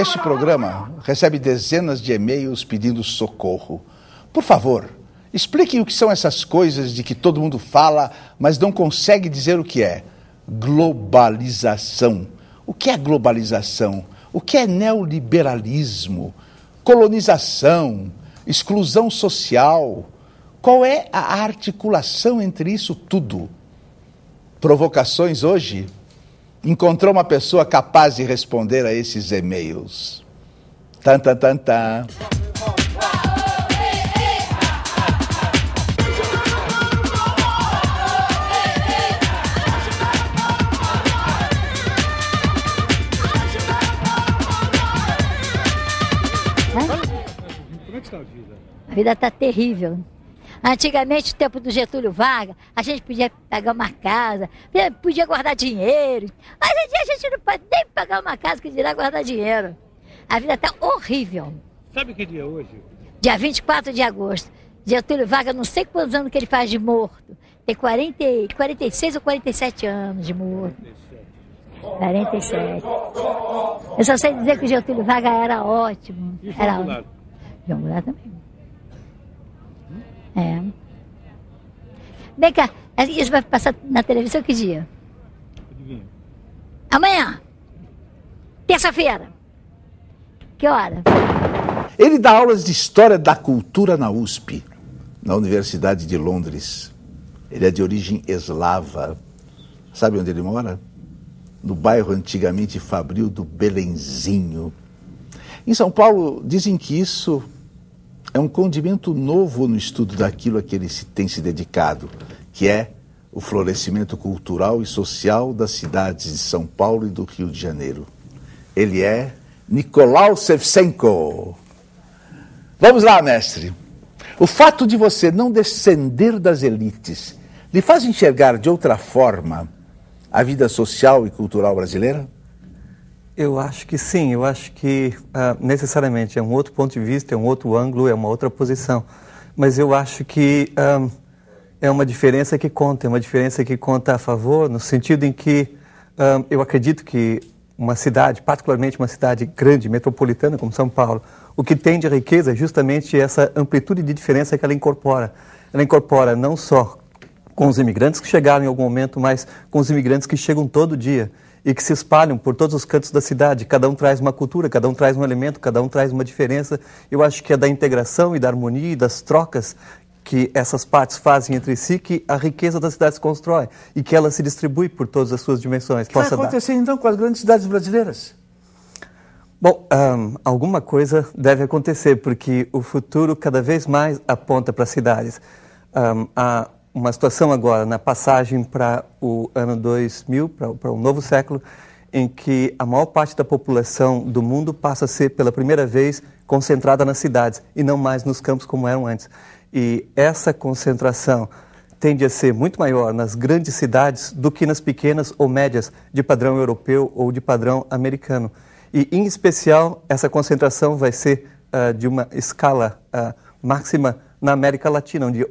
Este programa recebe dezenas de e-mails pedindo socorro. Por favor, expliquem o que são essas coisas de que todo mundo fala, mas não consegue dizer o que é. Globalização. O que é globalização? O que é neoliberalismo? Colonização? Exclusão social? Qual é a articulação entre isso tudo? Provocações hoje encontrou uma pessoa capaz de responder a esses e-mails. Tan, tan, tan, tan. É a vida está terrível. Antigamente, no tempo do Getúlio Vargas, a gente podia pagar uma casa, podia guardar dinheiro. Mas hoje a gente não pode nem pagar uma casa que dirá guardar dinheiro. A vida está horrível. Sabe que dia é hoje? Dia 24 de agosto. Getúlio Vargas, não sei quantos anos que ele faz de morto. Tem 40, 46 ou 47 anos de morto. 47. Eu só sei dizer que o Getúlio Vargas era ótimo. E era ótimo. João Goulart também. É. Vem cá, isso vai passar na televisão que dia? Amanhã. Terça-feira. Que hora? Ele dá aulas de História da Cultura na USP, na Universidade de Londres. Ele é de origem eslava. Sabe onde ele mora? No bairro antigamente Fabril do Belenzinho. Em São Paulo, dizem que isso é um condimento novo no estudo daquilo a que ele se, tem se dedicado, que é o florescimento cultural e social das cidades de São Paulo e do Rio de Janeiro. Ele é Nicolau Sevchenko. Vamos lá, mestre. O fato de você não descender das elites lhe faz enxergar de outra forma a vida social e cultural brasileira? Eu acho que sim, eu acho que ah, necessariamente é um outro ponto de vista, é um outro ângulo, é uma outra posição. Mas eu acho que ah, é uma diferença que conta, é uma diferença que conta a favor, no sentido em que ah, eu acredito que uma cidade, particularmente uma cidade grande, metropolitana como São Paulo, o que tem de riqueza é justamente essa amplitude de diferença que ela incorpora. Ela incorpora não só com os imigrantes que chegaram em algum momento, mas com os imigrantes que chegam todo dia e que se espalham por todos os cantos da cidade. Cada um traz uma cultura, cada um traz um elemento, cada um traz uma diferença. Eu acho que é da integração e da harmonia e das trocas que essas partes fazem entre si que a riqueza da cidade se constrói e que ela se distribui por todas as suas dimensões. O que Possa vai acontecer dar? então com as grandes cidades brasileiras? Bom, um, alguma coisa deve acontecer, porque o futuro cada vez mais aponta para as cidades. Um, a uma situação agora, na passagem para o ano 2000, para o um novo século, em que a maior parte da população do mundo passa a ser, pela primeira vez, concentrada nas cidades e não mais nos campos como eram antes. E essa concentração tende a ser muito maior nas grandes cidades do que nas pequenas ou médias, de padrão europeu ou de padrão americano. E, em especial, essa concentração vai ser uh, de uma escala uh, máxima na América Latina, onde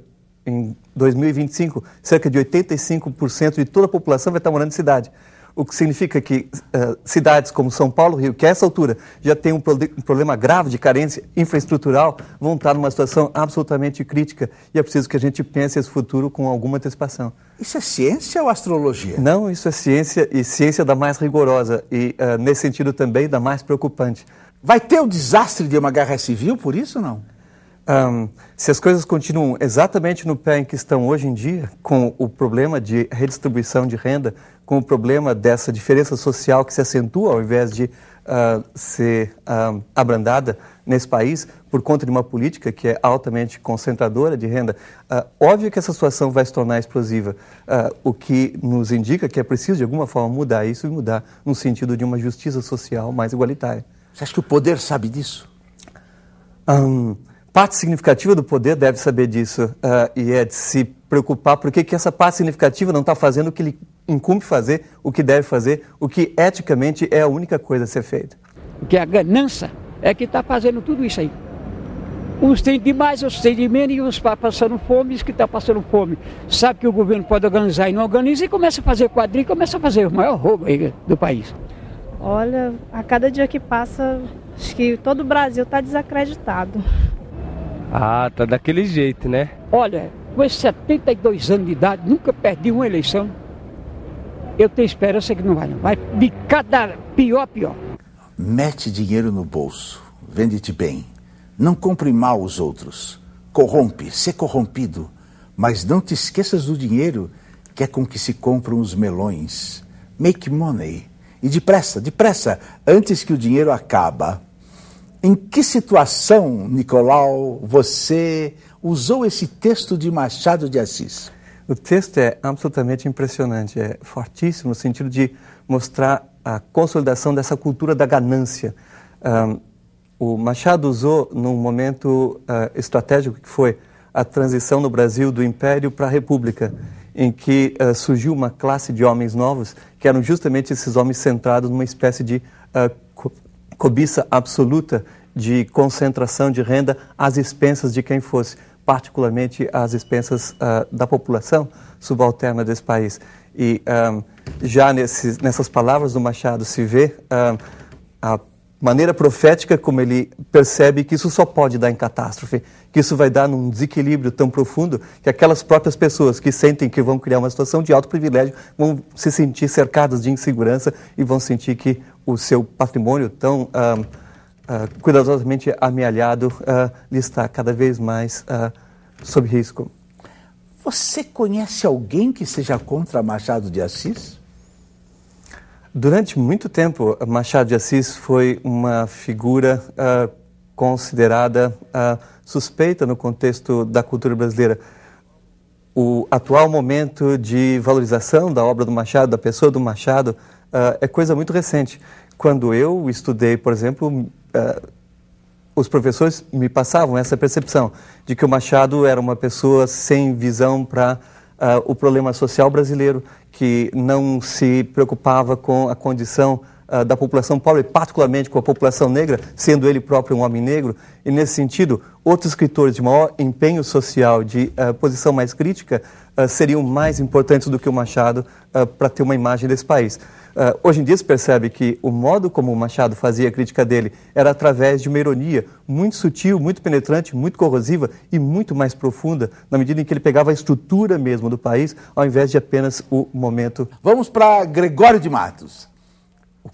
em 2025, cerca de 85% de toda a população vai estar morando em cidade. O que significa que uh, cidades como São Paulo, Rio, que a essa altura já tem um, um, problema grave de carência infraestrutural, vão estar numa situação absolutamente crítica. E é preciso que a gente pense esse futuro com alguma antecipação. Isso é ciência ou astrologia? Não, isso é ciência e ciência da mais rigorosa e, uh, nesse sentido, também da mais preocupante. Vai ter o desastre de uma guerra civil por isso ou não? Um, se as coisas continuam exatamente no pé em que estão hoje em dia, com o problema de redistribuição de renda, com o problema dessa diferença social que se acentua ao invés de uh, ser ah, abrandada nesse país por conta de uma política que é altamente concentradora de renda, uh, óbvio que essa situação vai se tornar explosiva, uh, o que nos indica que é preciso, de alguma forma, mudar isso e mudar no sentido de uma justiça social mais igualitária. Você acha que o poder sabe disso? Um, parte significativa do poder deve saber disso uh, e é de se preocupar por que essa parte significativa não está fazendo o que lhe incumbe fazer, o que deve fazer, o que eticamente é a única coisa a ser feita. Que é a ganância é que está fazendo tudo isso aí. Uns têm demais, outros têm de menos e uns estão passando fome, os que estão tá passando fome. Sabe que o governo pode organizar e não organiza e começa a fazer quadrilha, começa a fazer o maior roubo aí do país. Olha, a cada dia que passa, acho que todo o Brasil está desacreditado. Ah, tá daquele jeito, né? Olha, com esses 72 anos de idade, nunca perdi uma eleição. Eu tenho esperança que não vai, não. Vai de cada pior, pior. Mete dinheiro no bolso, vende-te bem. Não compre mal os outros. Corrompe, ser corrompido. Mas não te esqueças do dinheiro que é com que se compram os melões. Make money. E depressa, depressa, antes que o dinheiro acaba. Em que situação, Nicolau, você usou esse texto de Machado de Assis? O texto é absolutamente impressionante, é fortíssimo no sentido de mostrar a consolidação dessa cultura da ganância. Um, o Machado usou num momento uh, estratégico que foi a transição no Brasil do Império para a República, em que uh, surgiu uma classe de homens novos que eram justamente esses homens centrados numa espécie de uh, cobiça absoluta de concentração de renda às expensas de quem fosse, particularmente às expensas uh, da população subalterna desse país. E um, ah, já nesses, nessas palavras do Machado se vê um, ah, a maneira profética como ele percebe que isso só pode dar em catástrofe, que isso vai dar num desequilíbrio tão profundo que aquelas próprias pessoas que sentem que vão criar uma situação de alto privilégio vão se sentir cercadas de insegurança e vão sentir que o seu patrimônio tão ah, ah, cuidadosamente amealhado ah, está cada vez mais ah, sob risco. Você conhece alguém que seja contra Machado de Assis? Durante muito tempo, Machado de Assis foi uma figura uh, considerada uh, suspeita no contexto da cultura brasileira. O atual momento de valorização da obra do Machado, da pessoa do Machado, uh, é coisa muito recente. Quando eu estudei, por exemplo, uh, os professores me passavam essa percepção de que o Machado era uma pessoa sem visão para uh, ah, o problema social brasileiro, que não se preocupava com a condição ah, da população pobre, particularmente com a população negra, sendo ele próprio um homem negro. E, nesse sentido, outros escritores de maior empenho social, de uh, posição mais crítica, uh, seriam mais importantes do que o Machado para ter uma imagem desse país. hoje em dia se percebe que o modo como o Machado fazia a crítica dele era através de uma ironia muito sutil, muito penetrante, muito corrosiva e muito mais profunda, na medida em que ele pegava a estrutura mesmo do país, ao invés de apenas o momento. Vamos para Gregório de Matos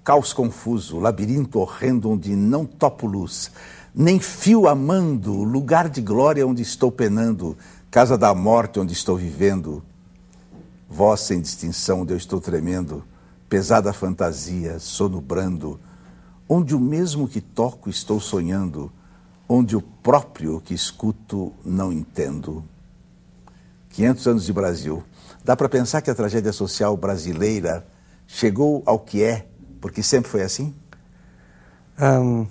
caos confuso, labirinto horrendo onde não topo luz, nem fio amando, lugar de glória onde estou penando, casa da morte onde estou vivendo. Voz sem distinção onde eu estou tremendo, pesada fantasia, sono brando, onde o mesmo que toco estou sonhando, onde o próprio que escuto não entendo. 500 anos de Brasil. Dá para pensar que a tragédia social brasileira chegou ao que é porque sempre foi assim? Um,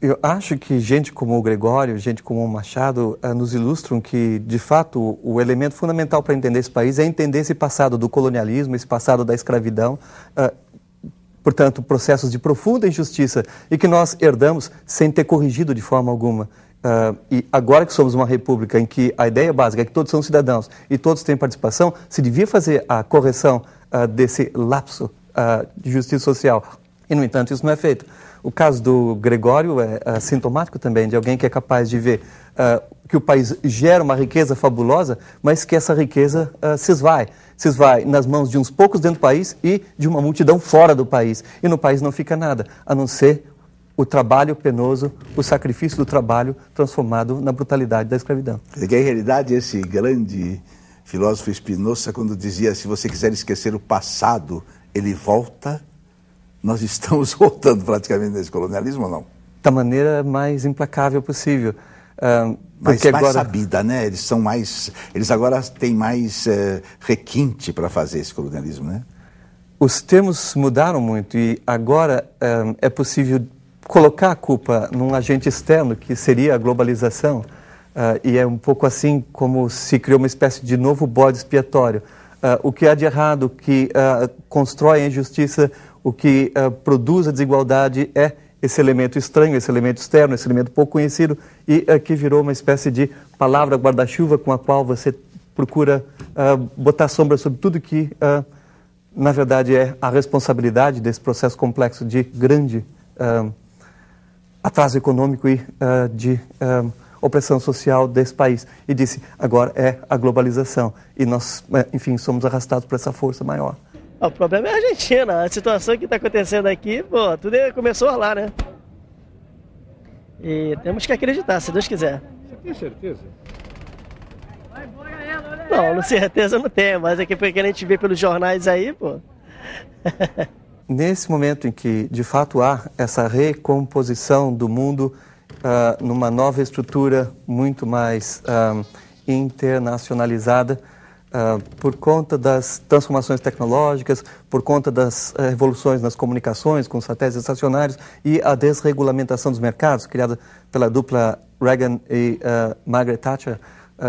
eu acho que gente como o Gregório, gente como o Machado, uh, nos ilustram que, de fato, o elemento fundamental para entender esse país é entender esse passado do colonialismo, esse passado da escravidão. Uh, portanto, processos de profunda injustiça e que nós herdamos sem ter corrigido de forma alguma. Uh, e agora que somos uma república em que a ideia básica é que todos são cidadãos e todos têm participação, se devia fazer a correção uh, desse lapso uh, de justiça social. E, no entanto, isso não é feito. O caso do Gregório é uh, sintomático também de alguém que é capaz de ver uh, que o país gera uma riqueza fabulosa, mas que essa riqueza uh, se esvai. Se esvai nas mãos de uns poucos dentro do país e de uma multidão fora do país. E no país não fica nada, a não ser o trabalho penoso, o sacrifício do trabalho transformado na brutalidade da escravidão. Que em realidade esse grande filósofo Spinoza, quando dizia: se você quiser esquecer o passado, ele volta. Nós estamos voltando praticamente nesse colonialismo ou não? Da maneira mais implacável possível. Ah, Mas é mais agora... sabida, né? Eles são mais, eles agora têm mais eh, requinte para fazer esse colonialismo, né? Os termos mudaram muito e agora é, é possível colocar a culpa num agente externo que seria a globalização. Uh, e é um pouco assim como se criou uma espécie de novo bode expiatório. Ah, o que há de errado, que ah, constrói a injustiça, o que ah, produz a desigualdade é esse elemento estranho, esse elemento externo, esse elemento pouco conhecido e uh, que virou uma espécie de palavra guarda-chuva com a qual você procura uh, botar sombra sobre tudo que, uh, na verdade, é a responsabilidade desse processo complexo de grande atraso econômico e de opressão social desse país. E disse: agora é a globalização. E nós, eh, enfim, somos arrastados por essa força maior. Ah, o problema é a Argentina. A situação que está acontecendo aqui, pô, tudo é, começou lá, né? E temos que acreditar, se Deus quiser. Você tem certeza? Não, com certeza não tem, mas é que porque a gente vê pelos jornais aí, pô. Nesse momento em que de fato há essa recomposição do mundo uh, numa nova estrutura muito mais uh, internacionalizada uh, por conta das transformações tecnológicas, por conta das revoluções nas comunicações com satélites estacionários e a desregulamentação dos mercados criada pela dupla Reagan e Margaret Thatcher,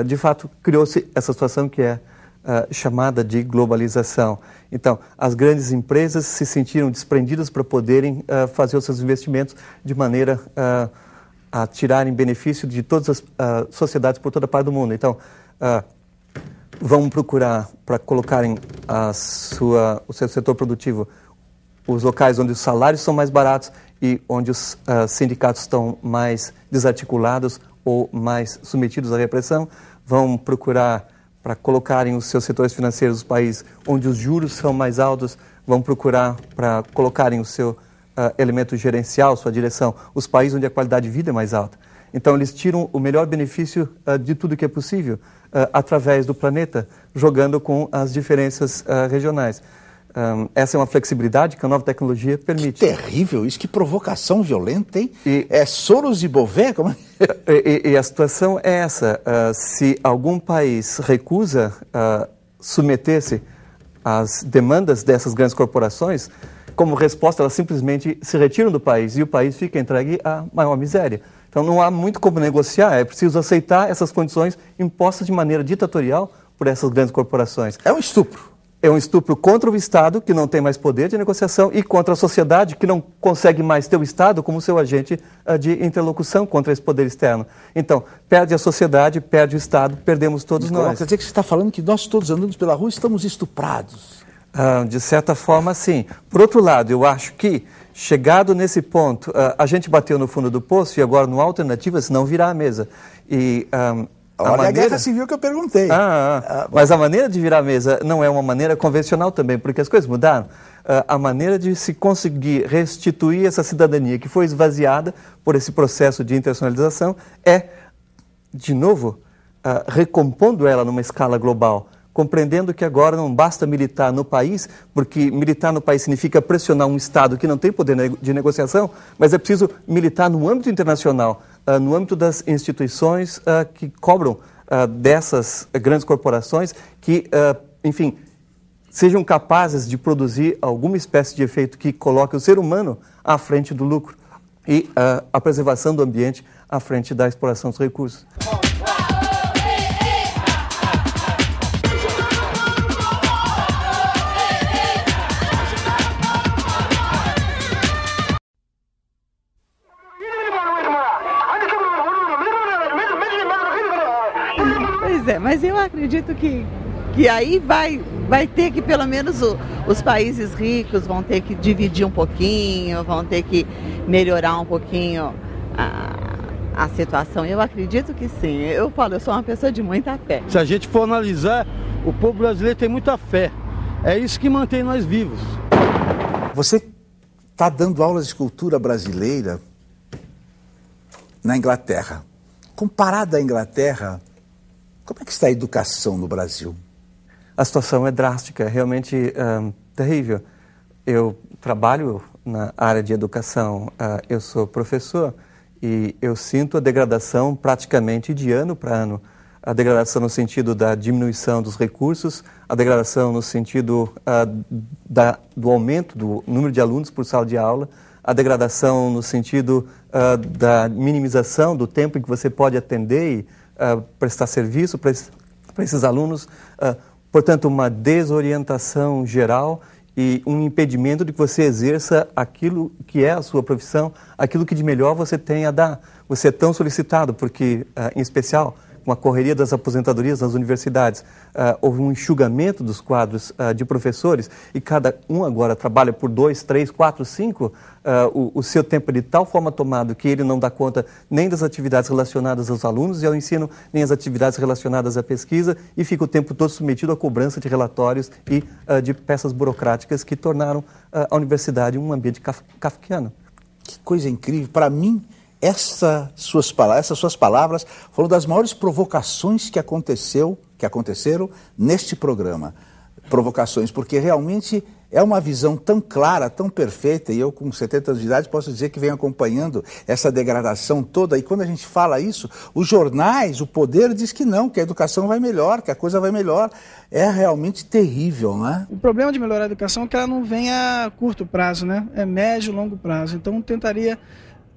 de fato criou-se essa situação que é Uh, chamada de globalização. Então, as grandes empresas se sentiram desprendidas para poderem uh, fazer os seus investimentos de maneira uh, a tirarem benefício de todas as uh, sociedades por toda parte do mundo. Então, uh, ah, vão procurar para colocarem a sua, o seu setor produtivo os locais onde os salários são mais baratos e onde os uh, sindicatos estão mais desarticulados ou mais submetidos à repressão. Vão procurar para colocarem os seus setores financeiros dos países onde os juros são mais altos. Vão procurar para colocarem o seu uh, elemento gerencial, sua direção, os países onde a qualidade de vida é mais alta. Então, eles tiram o melhor benefício uh, de tudo que é possível uh, através do planeta, jogando com as diferenças regionais. Um, essa é uma flexibilidade que a nova tecnologia permite. Que terrível isso, que provocação violenta, hein? E, é Soros e Bové? Como... É? e, e, a situação é essa: se algum país recusa submeter-se às demandas dessas grandes corporações, como resposta, elas simplesmente se retiram do país e o país fica entregue à maior miséria. Então não há muito como negociar, é preciso aceitar essas condições impostas de maneira ditatorial por essas grandes corporações. É um estupro. É um estupro contra o Estado, que não tem mais poder de negociação, e contra a sociedade, que não consegue mais ter o Estado como seu agente eh, de interlocução contra esse poder externo. Então, perde a sociedade, perde o Estado, perdemos todos Nicolau, nós. Quer dizer que você está falando que nós todos andando pela rua estamos estuprados. Ah, de certa forma, sim. Por outro lado, eu acho que, chegado nesse ponto, ah, a gente bateu no fundo do poço e agora no alternativa, senão virar a mesa. E. Ah, a, maneira... a guerra civil que eu perguntei. mas a maneira de virar a mesa não é uma maneira convencional também, porque as coisas mudaram. a maneira de se conseguir restituir essa cidadania que foi esvaziada por esse processo de internacionalização é, de novo, recompondo ela numa escala global compreendendo que agora não basta militar no país, porque militar no país significa pressionar um Estado que não tem poder de negociação, mas é preciso militar no âmbito internacional, ah, no âmbito das instituições ah, que cobram ah, dessas grandes corporações que, enfim, sejam capazes de produzir alguma espécie de efeito que coloque o ser humano à frente do lucro e a preservação do ambiente à frente da exploração dos recursos. acredito que, que aí vai, vai ter que, pelo menos, o, os países ricos vão ter que dividir um pouquinho, vão ter que melhorar um pouquinho a, a situação. Eu acredito que sim. Eu falo, eu sou uma pessoa de muita fé. Se a gente for analisar, o povo brasileiro tem muita fé. É isso que mantém nós vivos. Você está dando aulas de cultura brasileira na Inglaterra. Comparada à Inglaterra, como é que está a educação no Brasil? A situação é drástica, é realmente hum, terrível. Eu trabalho na área de educação, uh, eu sou professor e eu sinto a degradação praticamente de ano para ano. A degradação no sentido da diminuição dos recursos, a degradação no sentido uh, da, do aumento do número de alunos por sala de aula, a degradação no sentido uh, da minimização do tempo em que você pode atender e uh, prestar serviço para esses, para esses alunos. Uh, portanto, uma desorientação geral e um impedimento de que você exerça aquilo que é a sua profissão, aquilo que de melhor você tem a dar. Você é tão solicitado, porque, uh, em especial, com a correria das aposentadorias nas universidades, uh, houve um enxugamento dos quadros uh, de professores e cada um agora trabalha por dois, três, quatro, cinco, uh, o, o, seu tempo é de tal forma tomado que ele não dá conta nem das atividades relacionadas aos alunos e ao ensino, nem as atividades relacionadas à pesquisa e fica o tempo todo submetido à cobrança de relatórios e de peças burocráticas que tornaram a universidade um ambiente kafkiano. Que coisa incrível. Para mim, essa suas, essas suas palavras foram das maiores provocações que aconteceu, que aconteceram neste programa. Provocações, porque realmente é uma visão tão clara, tão perfeita, e eu, com 70 anos de idade, posso dizer que venho acompanhando essa degradação toda. E quando a gente fala isso, os jornais, o poder diz que não, que a educação vai melhor, que a coisa vai melhor. É realmente terrível, né? O problema de melhorar a educação é que ela não vem a curto prazo, né? É médio e longo prazo. Então, tentaria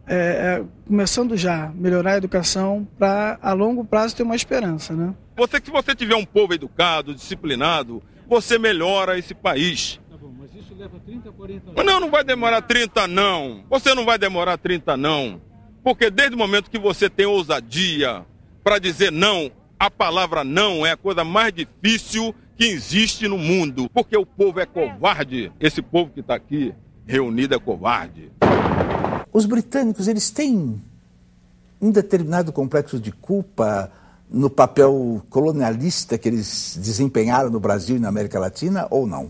é, é, começando já, melhorar a educação para a longo prazo ter uma esperança, né? Você, se você tiver um povo educado, disciplinado, você melhora esse país. Tá bom, mas isso leva 30, 40 anos. Mas não, não vai demorar 30 não. Você não vai demorar 30 não. Porque desde o momento que você tem ousadia para dizer não, a palavra não é a coisa mais difícil que existe no mundo. Porque o povo é covarde. Esse povo que está aqui reunido é covarde. Os britânicos, eles têm um determinado complexo de culpa no papel colonialista que eles desempenharam no Brasil e na América Latina ou não?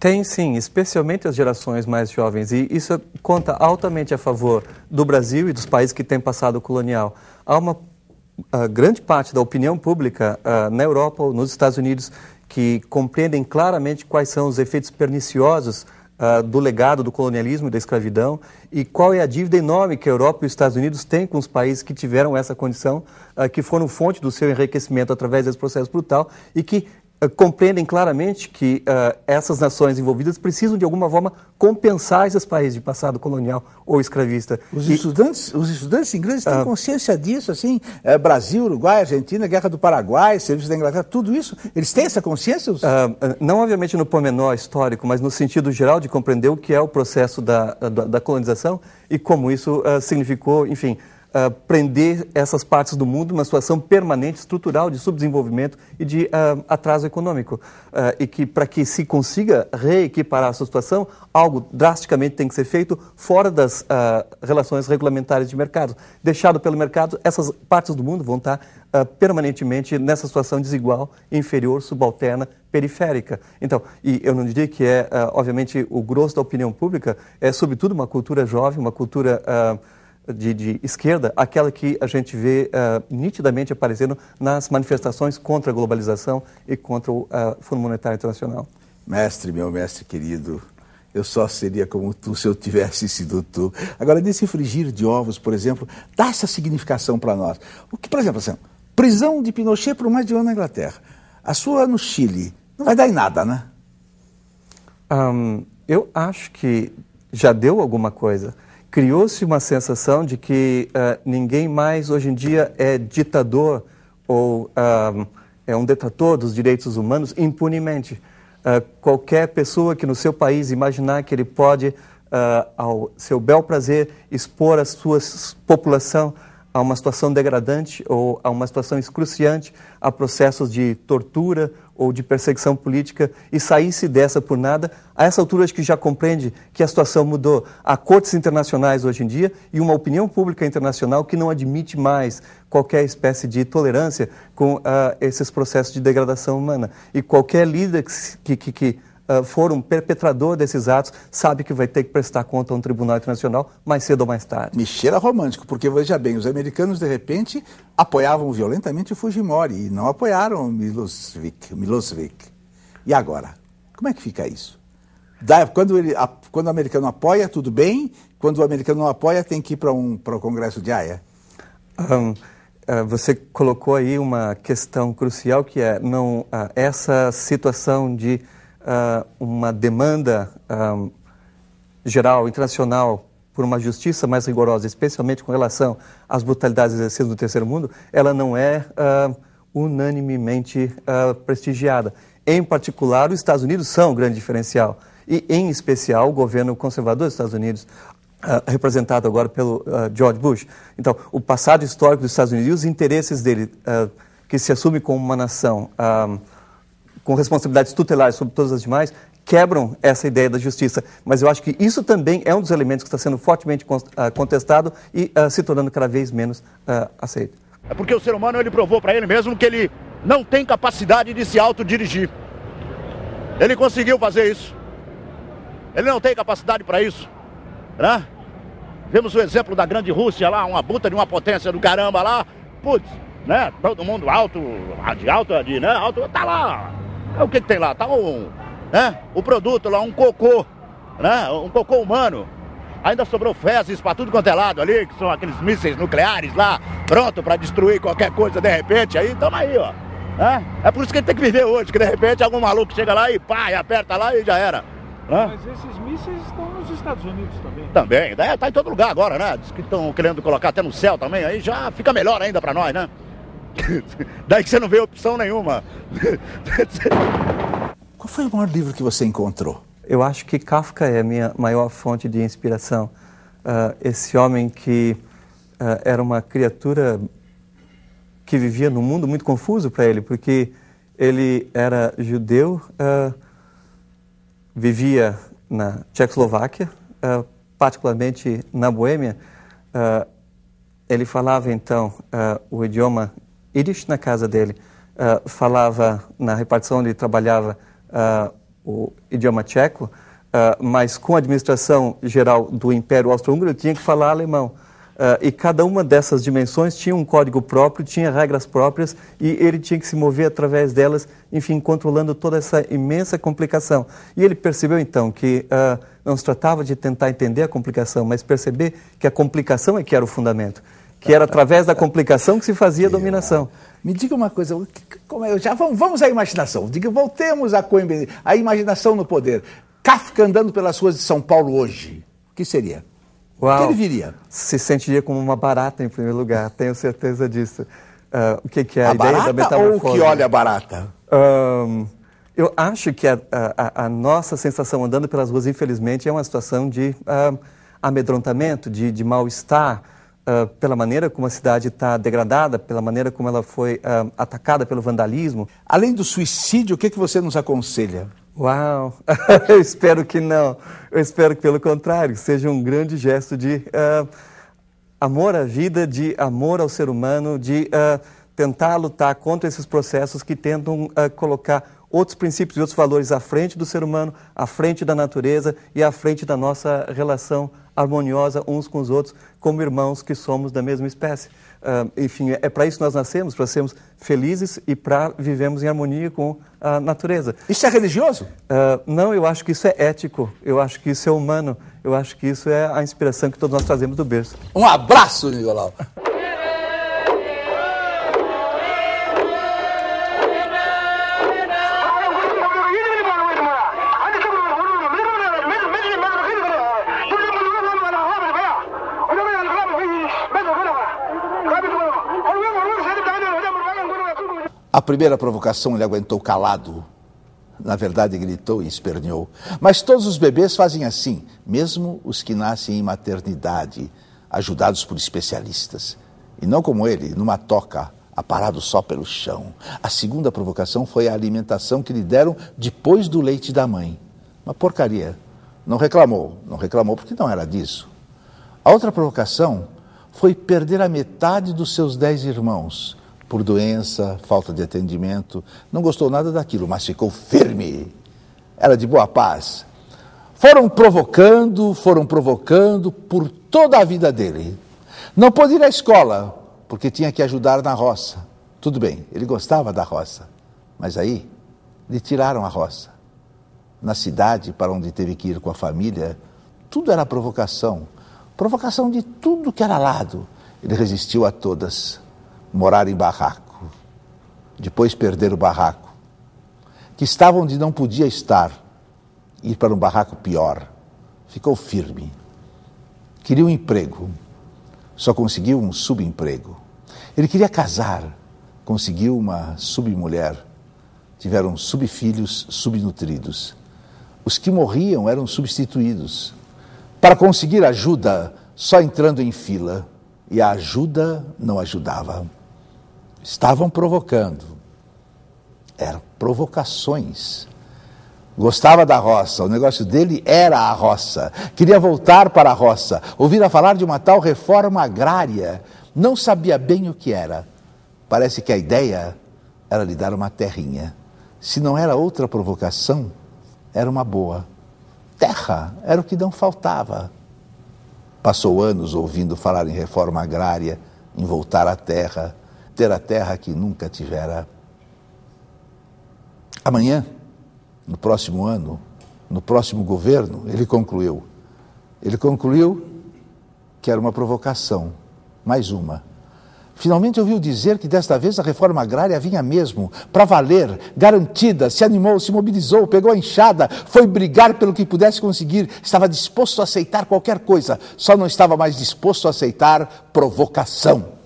Tem sim, especialmente as gerações mais jovens. E isso conta altamente a favor do Brasil e dos países que têm passado colonial. Há uma ah, grande parte da opinião pública uh, na Europa ou nos Estados Unidos que compreendem claramente quais são os efeitos perniciosos uh, do legado do colonialismo e da escravidão e qual é a dívida enorme que a Europa e os Estados Unidos têm com os países que tiveram essa condição, uh, que foram fonte do seu enriquecimento através desse processo brutal e que ah, compreendem claramente que uh, essas nações envolvidas precisam, de alguma forma, compensar esses países de passado colonial ou escravista. Os, e, estudantes, os estudantes ingleses têm uh, consciência disso, assim, eh, Brasil, Uruguai, Argentina, Guerra do Paraguai, Serviço da Inglaterra, tudo isso, eles têm essa consciência? não, obviamente, no pormenor histórico, mas no sentido geral de compreender o que é o processo da, da, da colonização e como isso significou, enfim, uh, prender essas partes do mundo numa situação permanente, estrutural de subdesenvolvimento e de uh, atraso econômico. Uh, e que para que se consiga reequiparar essa situação, algo drasticamente tem que ser feito fora das relações regulamentares de mercado. Deixado pelo mercado, essas partes do mundo vão estar permanentemente nessa situação desigual, inferior, subalterna, periférica. Então, e eu não diria que é, obviamente, o grosso da opinião pública, é sobretudo uma cultura jovem, uma cultura de, de, esquerda, aquela que a gente vê uh, nitidamente aparecendo nas manifestações contra a globalização e contra o uh, Fundo Monetário Internacional. Mestre, meu mestre querido, eu só seria como tu se eu tivesse sido tu. Agora, desse frigir de ovos, por exemplo, dá essa significação para nós. O que, por exemplo, assim, prisão de Pinochet por mais de um ano na Inglaterra, a sua no Chile, não vai dar em nada, né? Um, eu acho que já deu alguma coisa criou-se uma sensação de que uh, ninguém mais hoje em dia é ditador ou uh, é um detrator dos direitos humanos impunemente. Uh, qualquer pessoa que no seu país imaginar que ele pode, ah, ao seu bel prazer, expor a sua população a uma situação degradante ou a uma situação excruciante, a processos de tortura ou de perseguição política e saísse dessa por nada, a essa altura acho que já compreende que a situação mudou. Há cortes internacionais hoje em dia e uma opinião pública internacional que não admite mais qualquer espécie de tolerância com uh, esses processos de degradação humana. E qualquer líder que, que, que eh, for um perpetrador desses atos, sabe que vai ter que prestar conta a um tribunal internacional mais cedo ou mais tarde. Me cheira romântico, porque veja bem, os americanos de repente apoiavam violentamente o Fujimori e não apoiaram o Milosevic. Milosevic. E agora? Como é que fica isso? quando, ele, quando o americano apoia, tudo bem. Quando o americano não apoia, tem que ir para um, o Congresso de Haia. Ah, é? Um, eh, você colocou aí uma questão crucial que é não ah, essa situação de uh, uma demanda ah, geral, internacional, por uma justiça mais rigorosa, especialmente com relação às brutalidades exercidas no terceiro mundo, ela não é uh, unanimemente uh, prestigiada. Em particular, os Estados Unidos são um grande diferencial. E, em especial, o governo conservador dos Estados Unidos, Uh, representado agora pelo uh, George Bush. Então, o passado histórico dos Estados Unidos e os interesses dele, uh, que se assume como uma nação com responsabilidades tutelares sobre todas as demais, quebram essa ideia da justiça. Mas eu acho que isso também é um dos elementos que está sendo fortemente ah, contestado e uh, se tornando cada vez menos uh, aceito. É porque o ser humano ele provou para ele mesmo que ele não tem capacidade de se autodirigir. Ele conseguiu fazer isso. Ele não tem capacidade para isso. Né? Vemos o exemplo da grande Rússia lá, uma buta de uma potência do caramba lá. Putz, né? Todo mundo alto, de alto, de, né? Alto, tá lá, é o que, que tem lá? Tá um. Né? O produto lá, um cocô. Né? Um cocô humano. Ainda sobrou fezes para tudo quanto é lado ali, que são aqueles mísseis nucleares lá, pronto para destruir qualquer coisa de repente. Aí, tamo aí, ó. Né? É por isso que a gente tem que viver hoje, que de repente algum maluco chega lá e pá, e aperta lá e já era. Né? Mas esses mísseis estão nos Estados Unidos também. Também, né? tá em todo lugar agora, né? Diz que estão querendo colocar até no céu também, aí já fica melhor ainda para nós, né? Daí que você não vê opção nenhuma. Qual foi o maior livro que você encontrou? Eu acho que Kafka é a minha maior fonte de inspiração. Uh, esse homem que uh, era uma criatura que vivia num mundo muito confuso para ele, porque ele era judeu, uh, vivia na Tchecoslováquia, particularmente na Boêmia. ele falava então o idioma Irish na casa dele uh, falava, na repartição onde ele trabalhava, uh, o idioma tcheco, ah, mas com a administração geral do Império Austro-Húngaro ele tinha que falar alemão. e cada uma dessas dimensões tinha um código próprio, tinha regras próprias e ele tinha que se mover através delas, enfim, controlando toda essa imensa complicação. E ele percebeu então que não se tratava de tentar entender a complicação, mas perceber que a complicação é que era o fundamento que era através da complicação que se fazia a dominação. Me diga uma coisa, como é, já vamos, vamos à imaginação. Diga, voltemos à, Coimbe, à imaginação no poder. Kafka andando pelas ruas de São Paulo hoje, o que seria? O que ele viria? Se sentiria como uma barata em primeiro lugar, tenho certeza disso. Uh, o que, que é a, a ideia da metamorfose? Ou o que olha a barata? Um, eu acho que a, a, a, nossa sensação andando pelas ruas, infelizmente, é uma situação de ah, amedrontamento, de, de mal-estar. Ah, pela maneira como a cidade está degradada, pela maneira como ela foi uh, atacada pelo vandalismo. Além do suicídio, o que, que você nos aconselha? Uau! Eu espero que não. Eu espero que, pelo contrário, seja um grande gesto de uh, amor à vida, de amor ao ser humano, de tentar lutar contra esses processos que tentam colocar outros princípios e outros valores à frente do ser humano, à frente da natureza e à frente da nossa relação harmoniosa uns com os outros, como irmãos que somos da mesma espécie. Uh, enfim, é para isso que nós nascemos, para sermos felizes e para vivemos em harmonia com a natureza. Isso é religioso? Uh, não, eu acho que isso é ético, eu acho que isso é humano, eu acho que isso é a inspiração que todos nós trazemos do berço. Um abraço, Nicolau! A primeira provocação ele aguentou calado. Na verdade, gritou e esperneou. Mas todos os bebês fazem assim, mesmo os que nascem em maternidade, ajudados por especialistas. E não como ele, numa toca, aparado só pelo chão. A segunda provocação foi a alimentação que lhe deram depois do leite da mãe. Uma porcaria. Não reclamou, não reclamou porque não era disso. A outra provocação foi perder a metade dos seus dez irmãos por doença, falta de atendimento, não gostou nada daquilo, mas ficou firme. Era de boa paz. Foram provocando, foram provocando por toda a vida dele. Não pôde ir à escola, porque tinha que ajudar na roça. Tudo bem, ele gostava da roça, mas aí lhe tiraram a roça. Na cidade, para onde teve que ir com a família, tudo era provocação provocação de tudo que era lado. Ele resistiu a todas morar em barraco, depois perder o barraco, que estava onde não podia estar, ir para um barraco pior. Ficou firme. Queria um emprego, só conseguiu um subemprego. Ele queria casar, conseguiu uma submulher. Tiveram subfilhos subnutridos. Os que morriam eram substituídos. Para conseguir ajuda, só entrando em fila. E a ajuda não ajudava estavam provocando. Eram provocações. Gostava da roça, o negócio dele era a roça. Queria voltar para a roça. Ouvira falar de uma tal reforma agrária. Não sabia bem o que era. Parece que a ideia era lhe dar uma terrinha. Se não era outra provocação, era uma boa. Terra era o que não faltava. Passou anos ouvindo falar em reforma agrária, em voltar à terra ter a terra que nunca tivera. Amanhã, no próximo ano, no próximo governo, ele concluiu. Ele concluiu que era uma provocação, mais uma. Finalmente ouviu dizer que desta vez a reforma agrária vinha mesmo, para valer, garantida, se animou, se mobilizou, pegou a enxada, foi brigar pelo que pudesse conseguir, estava disposto a aceitar qualquer coisa, só não estava mais disposto a aceitar provocação.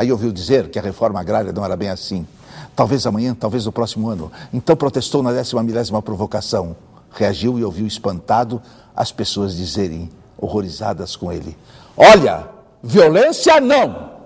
Aí ouviu dizer que a reforma agrária não era bem assim. Talvez amanhã, talvez no próximo ano. Então protestou na décima milésima provocação. Reagiu e ouviu espantado as pessoas dizerem, horrorizadas com ele: Olha, violência não!